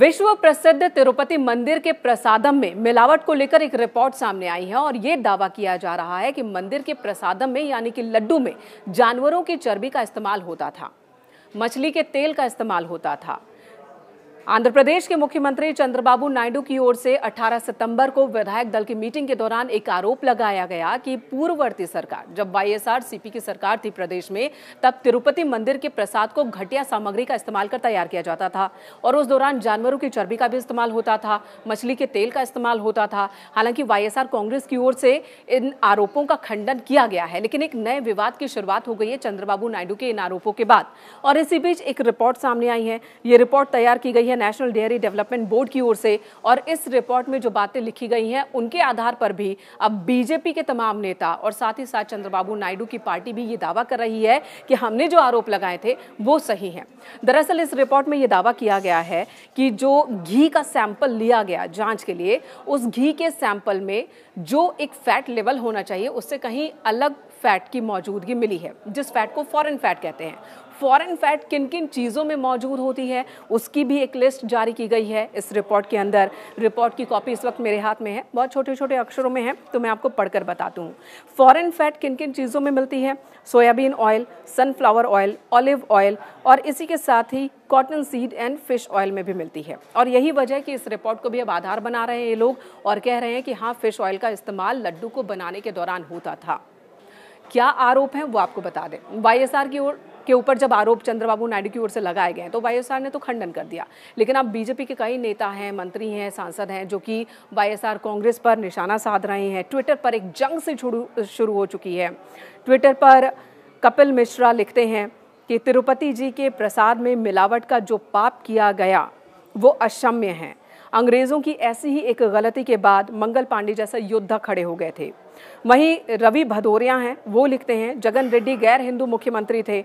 विश्व प्रसिद्ध तिरुपति मंदिर के प्रसादम में मिलावट को लेकर एक रिपोर्ट सामने आई है और ये दावा किया जा रहा है कि मंदिर के प्रसादम में यानी कि लड्डू में जानवरों की चर्बी का इस्तेमाल होता था मछली के तेल का इस्तेमाल होता था आंध्र प्रदेश के मुख्यमंत्री चंद्रबाबू नायडू की ओर से 18 सितंबर को विधायक दल की मीटिंग के दौरान एक आरोप लगाया गया कि पूर्ववर्ती सरकार जब वाईएसआरसीपी की सरकार थी प्रदेश में तब तिरुपति मंदिर के प्रसाद को घटिया सामग्री का इस्तेमाल कर तैयार किया जाता था और उस दौरान जानवरों की चर्बी का भी इस्तेमाल होता था मछली के तेल का इस्तेमाल होता था हालांकि वाई कांग्रेस की ओर से इन आरोपों का खंडन किया गया है लेकिन एक नए विवाद की शुरुआत हो गई है चंद्रबाबू नायडू के इन आरोपों के बाद और इसी बीच एक रिपोर्ट सामने आई है ये रिपोर्ट तैयार की गई है है नेशनल डेयरी डेवलपमेंट बोर्ड की ओर से और इस रिपोर्ट में जो बातें लिखी गई हैं उनके आधार पर भी अब बीजेपी के तमाम नेता और साथ ही साथ चंद्रबाबू नायडू की पार्टी भी ये दावा कर रही है कि हमने जो आरोप लगाए थे वो सही हैं दरअसल इस रिपोर्ट में ये दावा किया गया है कि जो घी का सैंपल लिया गया जाँच के लिए उस घी के सैंपल में जो एक फैट लेवल होना चाहिए उससे कहीं अलग फैट की मौजूदगी मिली है जिस फैट को फॉरेन फैट कहते हैं फॉरेन फैट किन किन चीज़ों में मौजूद होती है उसकी भी एक लिस्ट जारी की गई है इस रिपोर्ट के अंदर रिपोर्ट की कॉपी इस वक्त मेरे हाथ में है बहुत छोटे छोटे अक्षरों में है तो मैं आपको पढ़कर बता दूँ फॉरेन फैट किन किन चीज़ों में मिलती है soybean oil sunflower oil olive oil और इसी के साथ ही cotton seed and fish oil में भी मिलती है और यही वजह है कि इस रिपोर्ट को भी अब आधार बना रहे हैं ये लोग और कह रहे हैं कि हाँ फिश ऑयल का इस्तेमाल लड्डू को बनाने के दौरान होता था क्या आरोप है वो आपको बता दें वाई की ओर के ऊपर जब आरोप चंद्रबाबू नायडू की ओर से लगाए गए तो आर ने तो खंडन कर दिया लेकिन अब बीजेपी के कई नेता हैं मंत्री हैं सांसद हैं जो कि आर कांग्रेस पर निशाना साध रहे हैं ट्विटर पर एक जंग से शुरू हो चुकी है ट्विटर पर कपिल मिश्रा लिखते हैं कि तिरुपति जी के प्रसाद में मिलावट का जो पाप किया गया वो अशम्य है अंग्रेज़ों की ऐसी ही एक गलती के बाद मंगल पांडे जैसा योद्धा खड़े हो गए थे वहीं रवि भदौरिया हैं वो लिखते हैं जगन रेड्डी गैर हिंदू मुख्यमंत्री थे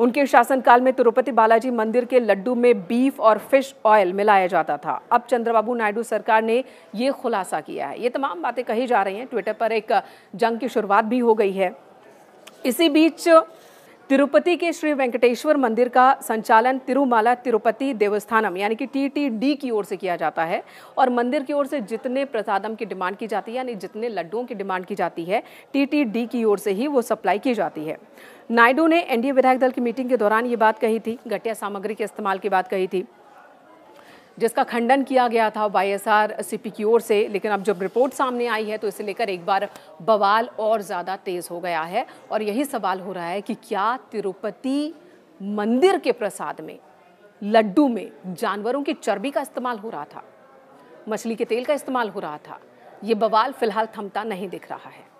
उनके शासनकाल में तिरुपति बालाजी मंदिर के लड्डू में बीफ और फिश ऑयल मिलाया जाता था अब चंद्रबाबू नायडू सरकार ने ये खुलासा किया है ये तमाम बातें कही जा रही हैं ट्विटर पर एक जंग की शुरुआत भी हो गई है इसी बीच तिरुपति के श्री वेंकटेश्वर मंदिर का संचालन तिरुमाला तिरुपति देवस्थानम यानी कि टीटीडी की ओर से किया जाता है और मंदिर की ओर से जितने प्रसादम की डिमांड की जाती है यानी जितने लड्डुओं की डिमांड की जाती है टीटीडी की ओर से ही वो सप्लाई की जाती है नायडू ने एनडीए विधायक दल की मीटिंग के दौरान ये बात कही थी घटिया सामग्री के इस्तेमाल की बात कही थी जिसका खंडन किया गया था Y S R C P की ओर से लेकिन अब जब रिपोर्ट सामने आई है तो इसे लेकर एक बार बवाल और ज़्यादा तेज़ हो गया है और यही सवाल हो रहा है कि क्या तिरुपति मंदिर के प्रसाद में लड्डू में जानवरों की चर्बी का इस्तेमाल हो रहा था मछली के तेल का इस्तेमाल हो रहा था ये बवाल फिलहाल थमता नहीं दिख रहा है